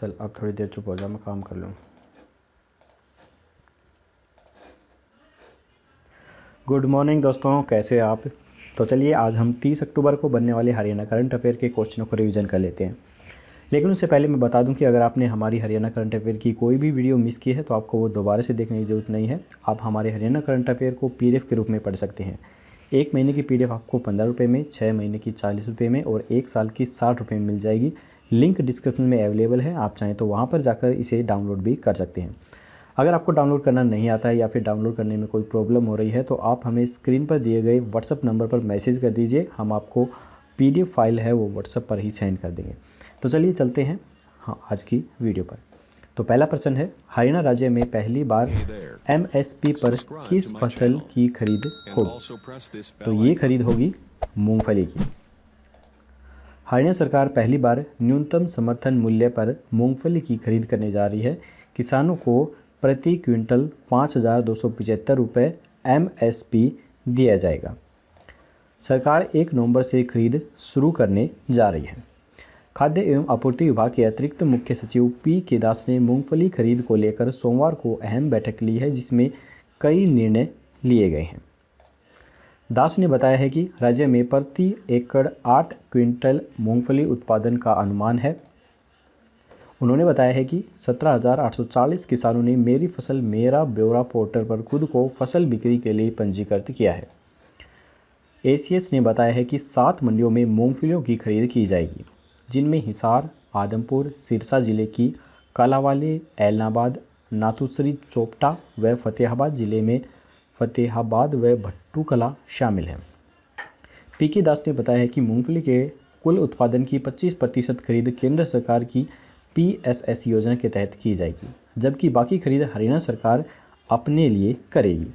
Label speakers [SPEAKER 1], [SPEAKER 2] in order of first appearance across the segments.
[SPEAKER 1] चल अब थोड़ी देर चुप हो जाओ मैं काम कर लूँ गुड मॉर्निंग दोस्तों कैसे हैं आप तो चलिए आज हम 30 अक्टूबर को बनने वाले हरियाणा करंट अफेयर के क्वेश्चनों को रिवीजन कर लेते हैं लेकिन उससे पहले मैं बता दूं कि अगर आपने हमारी हरियाणा करंट अफेयर की कोई भी वीडियो मिस की है तो आपको वो दोबारा से देखने की ज़रूरत नहीं है आप हमारे हरियाणा करंट अफेयर को पी के रूप में पढ़ सकते हैं एक महीने की पी आपको पंद्रह रुपये में छः महीने की चालीस रुपये में और एक साल की साठ रुपये में मिल जाएगी लिंक डिस्क्रिप्शन में अवेलेबल है आप चाहें तो वहाँ पर जाकर इसे डाउनलोड भी कर सकते हैं अगर आपको डाउनलोड करना नहीं आता है या फिर डाउनलोड करने में कोई प्रॉब्लम हो रही है तो आप हमें स्क्रीन पर दिए गए व्हाट्सअप नंबर पर मैसेज कर दीजिए हम आपको पीडीएफ फाइल है वो व्हाट्सअप पर ही सेंड कर देंगे तो चलिए चलते हैं हाँ आज की वीडियो पर तो पहला प्रश्न है हरियाणा राज्य में पहली बार पी पर किस फसल की खरीद होगी तो ये खरीद होगी मूंगफली की हरियाणा सरकार पहली बार न्यूनतम समर्थन मूल्य पर मूंगफली की खरीद करने जा रही है किसानों को प्रति क्विंटल पाँच हज़ार दो सौ पिचहत्तर रुपये एम एस पी दिया जाएगा सरकार एक नवंबर से खरीद शुरू करने जा रही है खाद्य एवं आपूर्ति विभाग के अतिरिक्त मुख्य सचिव पी के दास ने मूंगफली खरीद को लेकर सोमवार को अहम बैठक ली है जिसमें कई निर्णय लिए गए हैं दास ने बताया है कि राज्य में प्रति एकड़ आठ क्विंटल मूंगफली उत्पादन का अनुमान है उन्होंने बताया है कि 17,840 किसानों ने मेरी फसल मेरा ब्यौरा पोर्टल पर खुद को फसल बिक्री के लिए पंजीकृत किया है एसीएस ने बताया है कि सात मंडियों में मूंगफलियों की खरीद की जाएगी जिनमें हिसार आदमपुर सिरसा जिले की कालावाली एलनाबाद नाथुसरी चोपटा व फतेहाबाद जिले में फतेहाबाद व भट्टू कला शामिल हैं पी के दास ने बताया है कि मूंगफली के कुल उत्पादन की 25 प्रतिशत खरीद केंद्र सरकार की पीएसएस योजना के तहत की जाएगी जबकि बाकी खरीद हरियाणा सरकार अपने लिए करेगी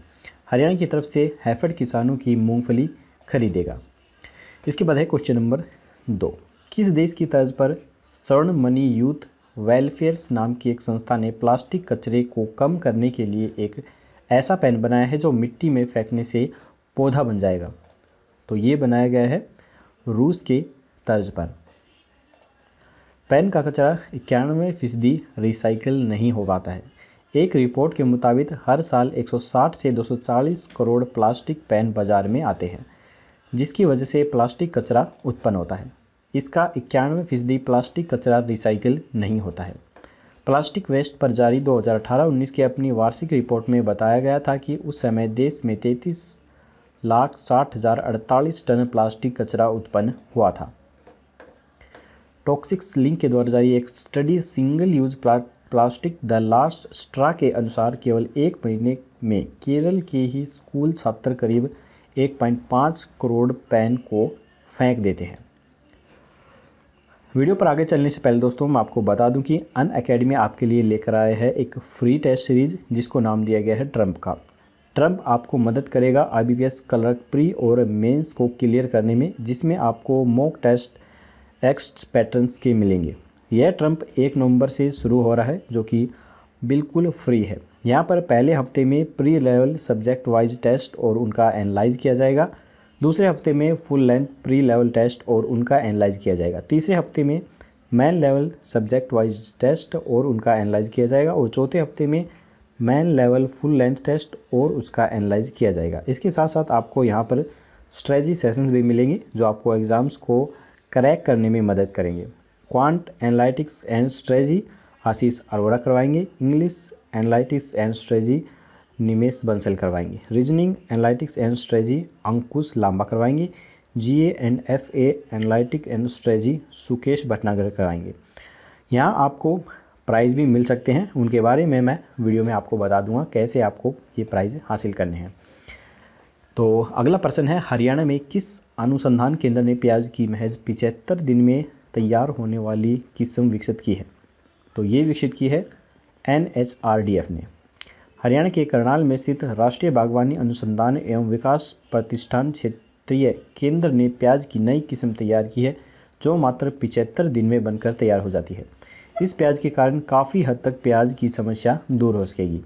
[SPEAKER 1] हरियाणा की तरफ से हैफेड किसानों की मूंगफली खरीदेगा इसके बाद है क्वेश्चन नंबर दो किस देश की तर्ज पर स्वर्ण मनी यूथ वेलफेयर्स नाम की एक संस्था ने प्लास्टिक कचरे को कम करने के लिए एक ऐसा पेन बनाया है जो मिट्टी में फेंकने से पौधा बन जाएगा तो ये बनाया गया है रूस के तर्ज पर पेन का कचरा इक्यानवे फीसदी रिसाइकिल नहीं हो पाता है एक रिपोर्ट के मुताबिक हर साल 160 से 240 करोड़ प्लास्टिक पेन बाज़ार में आते हैं जिसकी वजह से प्लास्टिक कचरा उत्पन्न होता है इसका इक्यानवे फीसदी प्लास्टिक कचरा रिसाइकिल नहीं होता है प्लास्टिक वेस्ट पर जारी 2018-19 की अपनी वार्षिक रिपोर्ट में बताया गया था कि उस समय देश में तैंतीस लाख साठ हज़ार अड़तालीस टन प्लास्टिक कचरा उत्पन्न हुआ था टॉक्सिक्स लिंक के द्वारा जारी एक study single use plastic the last straw के अनुसार केवल एक महीने में केरल के ही स्कूल छात्र करीब 1.5 करोड़ पैन को फेंक देते हैं वीडियो पर आगे चलने से पहले दोस्तों मैं आपको बता दूं कि अन अकेडमी आपके लिए लेकर आए है एक फ्री टेस्ट सीरीज जिसको नाम दिया गया है ट्रंप का ट्रंप आपको मदद करेगा आई बी क्लर्क प्री और मेंस को क्लियर करने में जिसमें आपको मॉक टेस्ट एक्स्ट पैटर्न्स के मिलेंगे यह ट्रंप एक नवंबर से शुरू हो रहा है जो कि बिल्कुल फ्री है यहाँ पर पहले हफ्ते में pre level subject wise test और उनका एनालाइज किया जाएगा दूसरे हफ्ते में full length pre level test और उनका एनालाइज किया जाएगा तीसरे हफ्ते में main level subject wise test और उनका एनालाइज किया जाएगा और चौथे हफ्ते में main level full length test और उसका एनालाइज किया जाएगा इसके साथ साथ आपको यहाँ पर स्ट्रेजी सेशंस भी मिलेंगे जो आपको एग्ज़ाम्स को क्रैक करने में मदद करेंगे quant analytics and strategy Ashish Arora करवाएंगे English analytics and strategy Nimesh Bansal करवाएंगे reasoning analytics and strategy Ankush Lamba करवाएंगे G A and F A analytic and strategy Sukesh Bhatnagar करवाएंगे यहाँ आपको प्राइज़ भी मिल सकते हैं उनके बारे में मैं वीडियो में आपको बता दूंगा कैसे आपको ये प्राइज़ हासिल करने हैं तो अगला प्रश्न है हरियाणा में किस अनुसंधान केंद्र ने प्याज की महज पिचहत्तर दिन में तैयार होने वाली किस्म विकसित की है तो ये विकसित की है एन ने हरियाणा के करनाल में स्थित राष्ट्रीय बागवानी अनुसंधान एवं विकास प्रतिष्ठान क्षेत्रीय केंद्र ने प्याज की नई किस्म तैयार की है जो मात्र पिचहत्तर दिन में बनकर तैयार हो जाती है इस प्याज के कारण काफ़ी हद तक प्याज की समस्या दूर हो सकेगी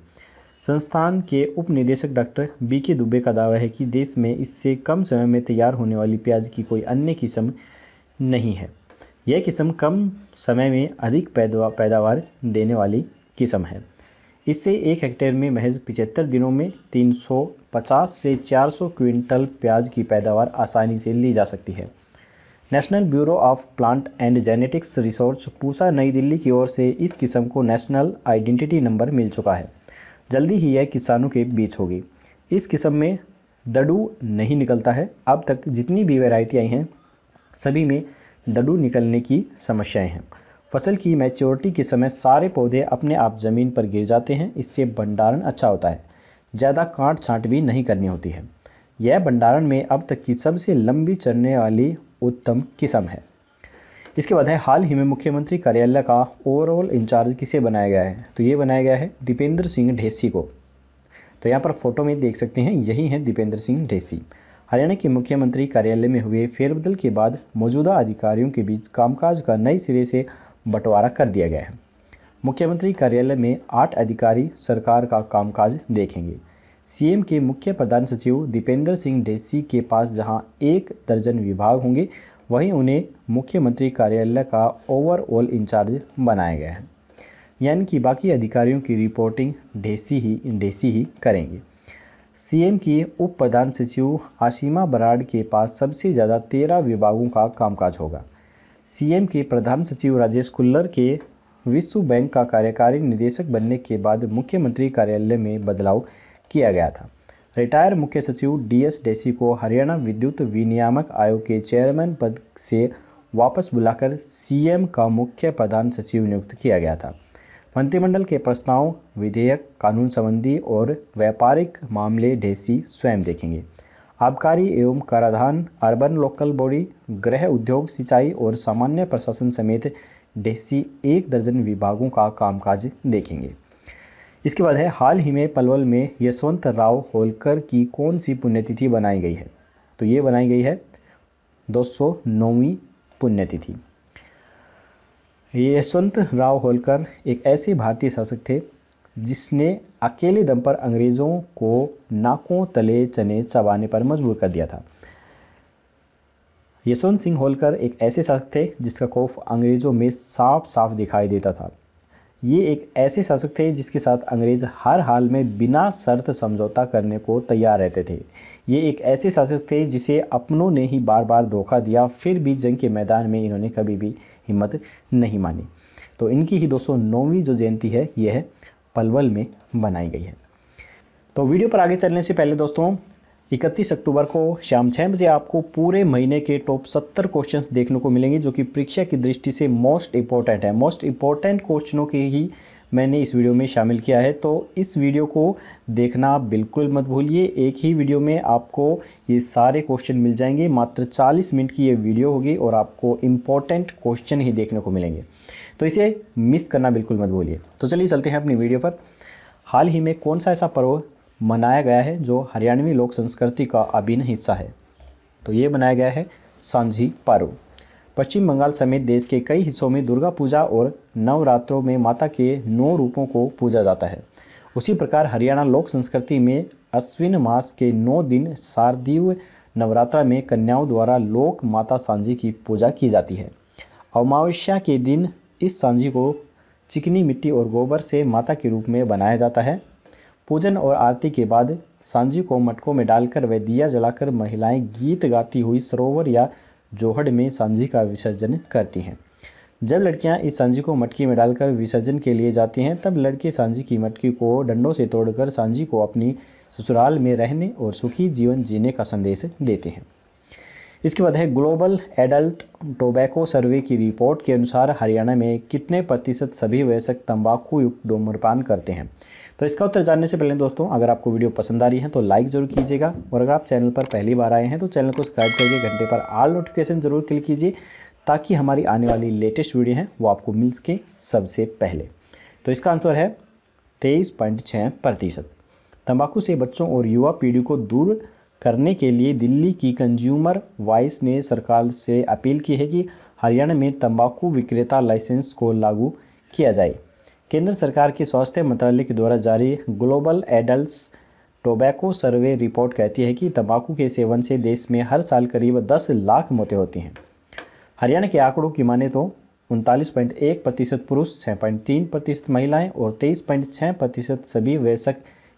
[SPEAKER 1] संस्थान के उप निदेशक डॉक्टर बी के दुबे का दावा है कि देश में इससे कम समय में तैयार होने वाली प्याज की कोई अन्य किस्म नहीं है यह किस्म कम समय में अधिक पैदावार देने वाली किस्म है इससे एक हेक्टेयर में महज पिचहत्तर दिनों में 350 से 400 क्विंटल प्याज की पैदावार आसानी से ली जा सकती है national bureau of plant and genetics resource Pusa नई दिल्ली की ओर से इस किस्म को नेशनल आइडेंटिटी नंबर मिल चुका है जल्दी ही यह किसानों के बीच होगी इस किस्म में दडू नहीं निकलता है अब तक जितनी भी वेराइटी आई हैं सभी में दडू निकलने की समस्याएं हैं फसल की मैच्योरिटी के समय सारे पौधे अपने आप ज़मीन पर गिर जाते हैं इससे भंडारण अच्छा होता है ज़्यादा काट छाँट भी नहीं करनी होती है यह भंडारण में अब तक की सबसे लंबी चलने वाली उत्तम किस्म है इसके बाद है हाल ही में मुख्यमंत्री कार्यालय का ओवरऑल इंचार्ज किसे बनाया गया है तो ये बनाया गया है दीपेंद्र सिंह ढेसी को तो यहाँ पर फोटो में देख सकते हैं यही है दीपेंद्र सिंह ढेसी हरियाणा के मुख्यमंत्री कार्यालय में हुए फेरबदल के बाद मौजूदा अधिकारियों के बीच कामकाज का नए सिरे से बंटवारा कर दिया गया है मुख्यमंत्री कार्यालय में आठ अधिकारी सरकार का कामकाज देखेंगे सीएम के मुख्य प्रधान सचिव दीपेंद्र सिंह डेसी के पास जहां एक दर्जन विभाग होंगे वहीं उन्हें मुख्यमंत्री कार्यालय का ओवरऑल इंचार्ज बनाया गया है यानी कि बाकी अधिकारियों की रिपोर्टिंग ढेसी ही डेसी ही करेंगे सीएम की उप प्रधान सचिव आशिमा बराड के पास सबसे ज़्यादा तेरह विभागों का कामकाज होगा सीएम के प्रधान सचिव राजेश कुल्लर के विश्व बैंक का कार्यकारी निदेशक बनने के बाद मुख्यमंत्री कार्यालय में बदलाव किया गया था रिटायर मुख्य सचिव डीएस डेसी को हरियाणा विद्युत विनियामक आयोग के चेयरमैन पद से वापस बुलाकर सीएम का मुख्य प्रधान सचिव नियुक्त किया गया था मंत्रिमंडल के प्रस्ताव विधेयक कानून संबंधी और व्यापारिक मामले ढेसी स्वयं देखेंगे आबकारी एवं कराधान अर्बन लोकल बॉडी गृह उद्योग सिंचाई और सामान्य प्रशासन समेत डेसी एक दर्जन विभागों का कामकाज देखेंगे इसके बाद है हाल ही में पलवल में यशवंत राव होलकर की कौन सी पुण्यतिथि बनाई गई है तो ये बनाई गई है दो सौ नौवीं पुण्यतिथि यशवंत राव होलकर एक ऐसे भारतीय शासक थे जिसने अकेले दम पर अंग्रेज़ों को नाकों तले चने चबाने पर मजबूर कर दिया था यशवंत सिंह होलकर एक ऐसे शासक थे जिसका खौफ अंग्रेज़ों में साफ साफ दिखाई देता था ये एक ऐसे शासक थे जिसके साथ अंग्रेज़ हर हाल में बिना शर्त समझौता करने को तैयार रहते थे ये एक ऐसे शासक थे जिसे अपनों ने ही बार बार धोखा दिया फिर भी जंग के मैदान में इन्होंने कभी भी हिम्मत नहीं मानी तो इनकी ही दोस्तों नौवीं जो जयंती है यह है पलवल में बनाई गई है तो वीडियो पर आगे चलने से पहले दोस्तों 31 अक्टूबर को शाम छः बजे आपको पूरे महीने के टॉप 70 क्वेश्चंस देखने को मिलेंगे जो कि परीक्षा की दृष्टि से मोस्ट इम्पॉर्टेंट है मोस्ट इम्पॉर्टेंट क्वेश्चनों के ही मैंने इस वीडियो में शामिल किया है तो इस वीडियो को देखना बिल्कुल मत भूलिए एक ही वीडियो में आपको ये सारे क्वेश्चन मिल जाएंगे मात्र 40 मिनट की ये वीडियो होगी और आपको इम्पॉर्टेंट क्वेश्चन ही देखने को मिलेंगे तो इसे मिस करना बिल्कुल मत बोलिए तो चलिए चलते हैं अपनी वीडियो पर हाल ही में कौन सा ऐसा पर्व मनाया गया है जो हरियाणवी लोक संस्कृति का अभिन्न हिस्सा है तो ये मनाया गया है सांझी पर्व पश्चिम बंगाल समेत देश के कई हिस्सों में दुर्गा पूजा और नवरात्रों में माता के नौ रूपों को पूजा जाता है उसी प्रकार हरियाणा लोक संस्कृति में अश्विन मास के नौ दिन शारदीय नवरात्रा में कन्याओं द्वारा लोक माता सांझी की पूजा की जाती है अमावस्या के दिन इस सांझी को चिकनी मिट्टी और गोबर से माता के रूप में बनाया जाता है पूजन और आरती के बाद सांझी को मटकों में डालकर व दिया जलाकर महिलाएं गीत गाती हुई सरोवर या जोहड़ में सांझी का विसर्जन करती हैं जब लड़कियां इस सांझी को मटकी में डालकर विसर्जन के लिए जाती हैं तब लड़के सांझी की मटकी को डंडों से तोड़कर सांझी को अपनी ससुराल में रहने और सुखी जीवन जीने का संदेश देते हैं इसके बाद है ग्लोबल एडल्ट टोबैको सर्वे की रिपोर्ट के अनुसार हरियाणा में कितने प्रतिशत सभी वयस्क तंबाकू युक्त धूम्रपान करते हैं तो इसका उत्तर जानने से पहले दोस्तों अगर आपको वीडियो पसंद आ रही है तो लाइक ज़रूर कीजिएगा और अगर आप चैनल पर पहली बार आए हैं तो चैनल को सब्सक्राइब करके घंटे पर आल नोटिफिकेशन ज़रूर क्लिक कीजिए ताकि हमारी आने वाली लेटेस्ट वीडियो हैं वो आपको मिल सके सबसे पहले तो इसका आंसर है तेईस पॉइंट छः प्रतिशत तम्बाकू से बच्चों और युवा पीढ़ी को दूर करने के लिए दिल्ली की कंज्यूमर वाइस ने सरकार से अपील की है कि हरियाणा में तंबाकू विक्रेता लाइसेंस को लागू किया जाए केंद्र सरकार के स्वास्थ्य मंत्रालय के द्वारा जारी global adult tobacco survey report कहती है कि तंबाकू के सेवन से देश में हर साल करीब 10 लाख मौतें होती हैं हरियाणा के आंकड़ों की माने तो उनतालीस पॉइंट एक प्रतिशत पुरुष छः पॉइंट तीन प्रतिशत महिलाएँ और तेईस पॉइंट छः प्रतिशत सभी वयस्क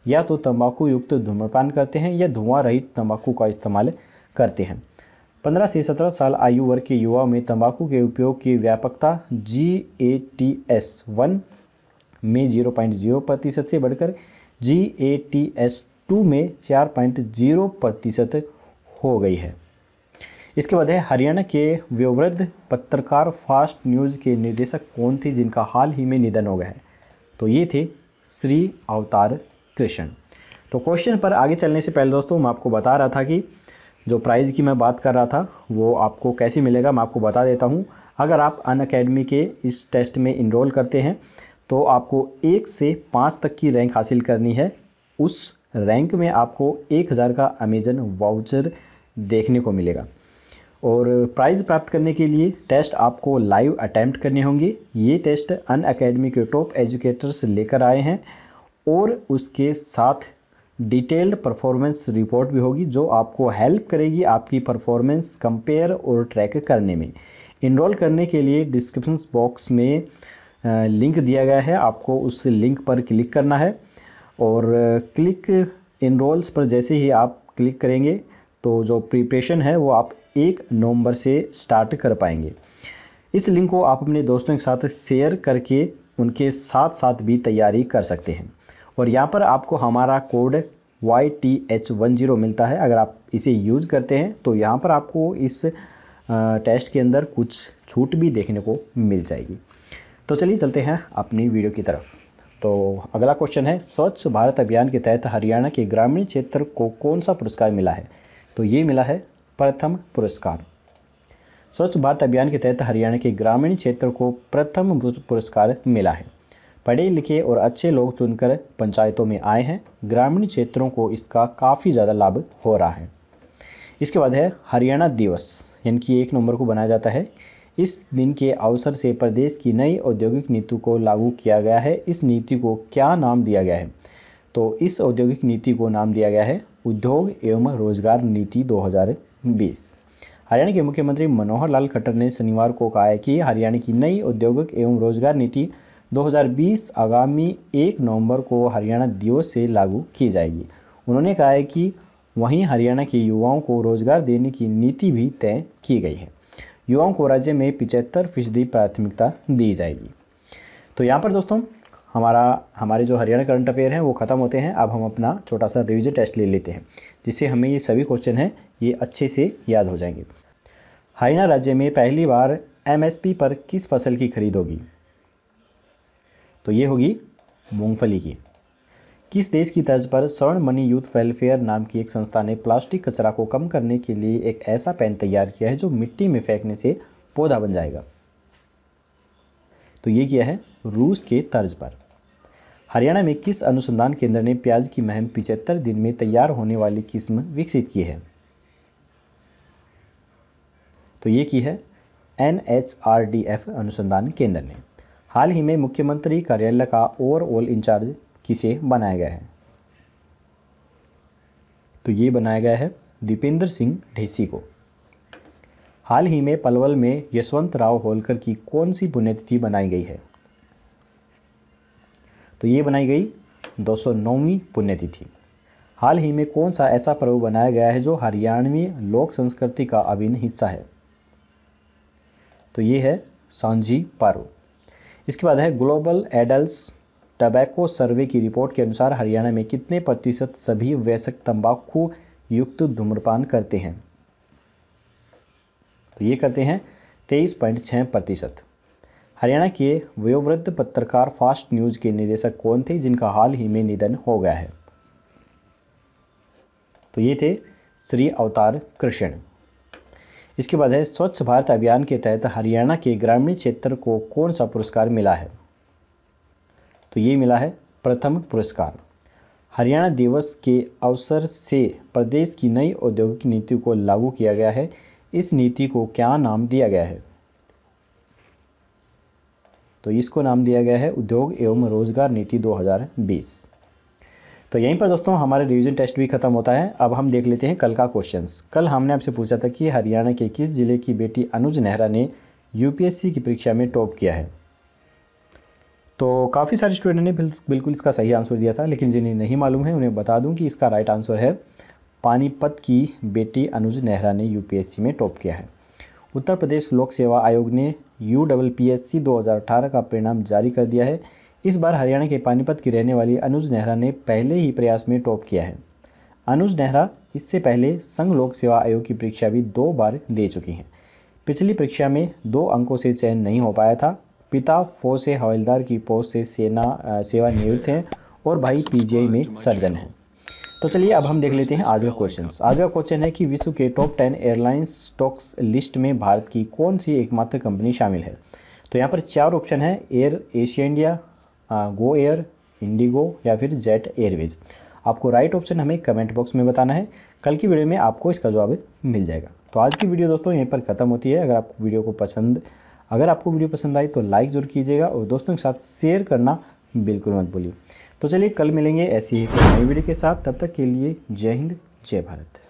[SPEAKER 1] या तो तंबाकू युक्त धूम्रपान करते हैं या धुआं रहित तंबाकू का इस्तेमाल करते हैं 15 से 17 साल आयु वर्ग के युवाओं में तंबाकू के उपयोग की व्यापकता G A T S one में 0.0 प्रतिशत से बढ़कर G A T S two में 4.0 प्रतिशत हो गई है इसके बाद है हरियाणा के व्यवृद्ध पत्रकार फास्ट न्यूज़ के निर्देशक कौन थे जिनका हाल ही में निधन हो गया है तो ये थे श्री अवतार एक्सप्रेशन तो क्वेश्चन पर आगे चलने से पहले दोस्तों मैं आपको बता रहा था कि जो प्राइज़ की मैं बात कर रहा था वो आपको कैसे मिलेगा मैं आपको बता देता हूँ अगर आप अन अकेडमी के इस टेस्ट में इनरोल करते हैं तो आपको एक से पाँच तक की रैंक हासिल करनी है उस रैंक में आपको एक हज़ार का अमेजन वाउचर देखने को मिलेगा और प्राइज़ प्राप्त करने के लिए टेस्ट आपको लाइव अटैम्प्ट करने होंगे ये टेस्ट अन अकेडमी के टॉप एजुकेटर्स लेकर आए हैं और उसके साथ डिटेल्ड परफॉर्मेंस रिपोर्ट भी होगी जो आपको हेल्प करेगी आपकी परफॉर्मेंस कंपेयर और ट्रैक करने में इनरोल करने के लिए डिस्क्रिप्शन बॉक्स में लिंक दिया गया है आपको उस लिंक पर क्लिक करना है और क्लिक इनरोल्स पर जैसे ही आप क्लिक करेंगे तो जो प्रिपरेशन है वो आप एक नवंबर से स्टार्ट कर पाएंगे इस लिंक को आप अपने दोस्तों के साथ शेयर करके उनके साथ साथ भी तैयारी कर सकते हैं और यहाँ पर आपको हमारा code Y T H one zero मिलता है अगर आप इसे यूज़ करते हैं तो यहाँ पर आपको इस टेस्ट के अंदर कुछ छूट भी देखने को मिल जाएगी तो चलिए चलते हैं अपनी वीडियो की तरफ तो अगला क्वेश्चन है स्वच्छ भारत अभियान के तहत हरियाणा के ग्रामीण क्षेत्र को कौन सा पुरस्कार मिला है तो ये मिला है प्रथम पुरस्कार स्वच्छ भारत अभियान के तहत हरियाणा के ग्रामीण क्षेत्र को प्रथम पुरस्कार मिला है पढ़े लिखे और अच्छे लोग चुनकर पंचायतों में आए हैं ग्रामीण क्षेत्रों को इसका काफ़ी ज़्यादा लाभ हो रहा है इसके बाद है हरियाणा दिवस यानी कि एक नवंबर को बनाया जाता है इस दिन के अवसर से प्रदेश की नई औद्योगिक नीति को लागू किया गया है इस नीति को क्या नाम दिया गया है तो इस औद्योगिक नीति को नाम दिया गया है उद्योग एवं रोजगार नीति 2020 हरियाणा के मुख्यमंत्री मनोहर लाल खट्टर ने शनिवार को कहा है कि हरियाणा की नई औद्योगिक एवं रोजगार नीति 2020 आगामी एक नवंबर को हरियाणा दिवस से लागू की जाएगी उन्होंने कहा है कि वहीं हरियाणा के युवाओं को रोजगार देने की नीति भी तय की गई है युवाओं को राज्य में पिचहत्तर फीसदी प्राथमिकता दी जाएगी तो यहाँ पर दोस्तों हमारा हमारे जो हरियाणा करंट अफेयर हैं वो ख़त्म होते हैं अब हम अपना छोटा सा रिविजन टेस्ट ले लेते हैं जिससे हमें ये सभी क्वेश्चन हैं ये अच्छे से याद हो जाएंगे हरियाणा राज्य में पहली बार एमएसपी पर किस फसल की खरीद होगी तो ये होगी मूंगफली की किस देश की तर्ज पर स्वर्ण मनी यूथ वेलफेयर नाम की एक संस्था ने प्लास्टिक कचरा को कम करने के लिए एक ऐसा पैन तैयार किया है जो मिट्टी में फेंकने से पौधा बन जाएगा तो ये किया है रूस के तर्ज पर हरियाणा में किस अनुसंधान केंद्र ने प्याज की महम पिचहत्तर दिन में तैयार होने वाली किस्म विकसित की है तो ये की है एन अनुसंधान केंद्र ने हाल ही में मुख्यमंत्री कार्यालय का ओवरऑल इंचार्ज किसे बनाया गया है तो ये बनाया गया है दीपेंद्र सिंह ढेसी को हाल ही में पलवल में यशवंत राव होलकर की कौन सी पुण्यतिथि बनाई गई है तो ये बनाई गई 209वीं पुण्यतिथि हाल ही में कौन सा ऐसा पर्व बनाया गया है जो हरियाणवी लोक संस्कृति का अभिन्न हिस्सा है तो ये है सांझी पर्व इसके बाद है ग्लोबल एडल्ट टबैको सर्वे की रिपोर्ट के अनुसार हरियाणा में कितने प्रतिशत सभी वयस्क तंबाकू युक्त धूम्रपान करते हैं तो ये करते हैं तेईस पॉइंट छः प्रतिशत हरियाणा के वयोवृद्ध पत्रकार फास्ट न्यूज़ के निदेशक कौन थे जिनका हाल ही में निधन हो गया है तो ये थे श्री अवतार कृष्ण इसके बाद है स्वच्छ भारत अभियान के तहत हरियाणा के ग्रामीण क्षेत्र को कौन सा पुरस्कार मिला है तो ये मिला है प्रथम पुरस्कार हरियाणा दिवस के अवसर से प्रदेश की नई औद्योगिक नीति को लागू किया गया है इस नीति को क्या नाम दिया गया है तो इसको नाम दिया गया है उद्योग एवं रोजगार नीति 2020 तो यहीं पर दोस्तों हमारे रिवीजन टेस्ट भी खत्म होता है अब हम देख लेते हैं कल का क्वेश्चन कल हमने आपसे पूछा था कि हरियाणा के किस ज़िले की बेटी अनुज नेहरा ने यूपीएससी की परीक्षा में टॉप किया है तो काफ़ी सारे स्टूडेंट ने बिल्कुल इसका सही आंसर दिया था लेकिन जिन्हें नहीं मालूम है उन्हें बता दूं कि इसका राइट आंसर है पानीपत की बेटी अनुज नेहरा ने यूपीएससी में टॉप किया है उत्तर प्रदेश लोक सेवा आयोग ने U double P S C दो हज़ार अठारह का परिणाम जारी कर दिया है इस बार हरियाणा के पानीपत की रहने वाली अनुज नेहरा ने पहले ही प्रयास में टॉप किया है अनुज नेहरा इससे पहले संघ लोक सेवा आयोग की परीक्षा भी दो बार दे चुकी हैं पिछली परीक्षा में दो अंकों से चयन नहीं हो पाया था पिता फौज से हवलदार की पोस्ट से सेना सेवानिवृत्त हैं और भाई पीजीआई में सर्जन हैं तो चलिए अब हम देख लेते हैं आज का क्वेश्चन आज का क्वेश्चन है कि विश्व के top ten airlines stocks list में भारत की कौन सी एकमात्र कंपनी शामिल है तो यहाँ पर चार ऑप्शन है AirAsia India GoAir IndiGo या फिर जेट एयरवेज आपको राइट ऑप्शन हमें कमेंट बॉक्स में बताना है कल की वीडियो में आपको इसका जवाब मिल जाएगा तो आज की वीडियो दोस्तों यहीं पर ख़त्म होती है अगर आपको वीडियो को पसंद अगर आपको वीडियो पसंद आई तो लाइक जरूर कीजिएगा और दोस्तों के साथ शेयर करना बिल्कुल मत भूलिए तो चलिए कल मिलेंगे ऐसी ही नई वीडियो के साथ तब तक के लिए जय हिंद जय भारत